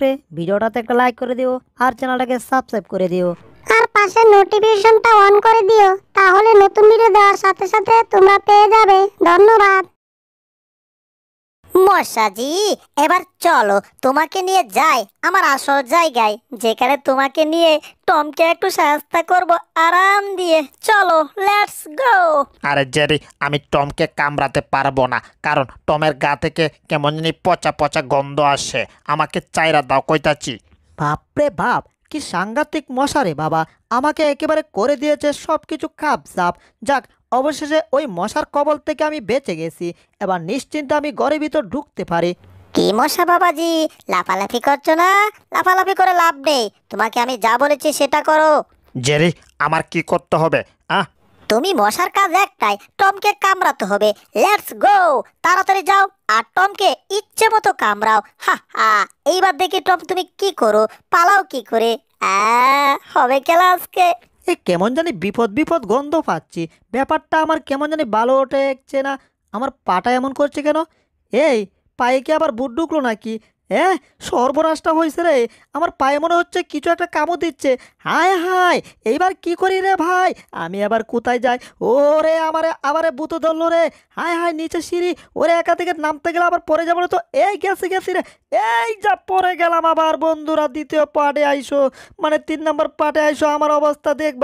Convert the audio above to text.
থাকলে ভিডিওটাতে একটা লাইক করে দিও আর চ্যানেলটাকে সাবস্ক্রাইব করে দিও আর পাশে নোটিফিকেশনটা অন করে দিও তাহলে নতুন ভিডিও দেওয়ার সাথে সাথে তোমরা পেয়ে যাবে ধন্যবাদ মশাজি এবার চলো তোমাকে নিয়ে যাই আমার আসল জায়গায় যেখানে তোমাকে নিয়ে টমকে একটু সাহায্য করব আরাম দিয়ে চলো লেটস গো আরে জেরি আমি টমকে কামড়াতে পারবো না কারণ টমের গা থেকে কেমন জানি পচা পচা গন্ধ আসে আমাকে চাইরা দাও কইতাছি বাপরে বাপ কি সাংঘাতিক রে বাবা আমাকে একেবারে করে দিয়েছে সব কিছু খাপ সাপ যাক অবশেষে ওই মশার কবল থেকে আমি বেঁচে গেছি এবার নিশ্চিন্তে আমি ঘরের ভিতর ঢুকতে পারি কি মশা বাবাজি লাফালাফি করছো না লাফালাফি করে লাভ নেই তোমাকে আমি যা বলেছি সেটা করো জেরি আমার কি করতে হবে আহ তুমি মশার কাজ একটাই টমকে কামড়াতে হবে লেটস গো তাড়াতাড়ি যাও আর টমকে ইচ্ছে মতো কামড়াও হা হা এইবার দেখি টম তুমি কি করো পালাও কি করে হবে কেলা আজকে এ কেমন জানি বিপদ বিপদ গন্ধ পাচ্ছি ব্যাপারটা আমার কেমন জানি ভালো উঠেছে না আমার পাটা এমন করছে কেন এই পায়ে কি আবার বুট ঢুকলো নাকি হ্যাঁ সর্বনাশটা হয়েছে রে আমার পায়ে মনে হচ্ছে কিছু একটা কামড় দিচ্ছে হায় হায় এইবার কি করি রে ভাই আমি আবার কোথায় যাই ও রে আমারে আবারে বুতো ধরলো রে হায় হায় নিচে সিঁড়ি ওরে একা থেকে নামতে গেলে আবার পরে যাবো তো এই গেছি গেছি রে এই যা পরে গেলাম আবার বন্ধুরা দ্বিতীয় পার্টে আইসো মানে তিন নম্বর পার্টে আইসো আমার অবস্থা দেখবা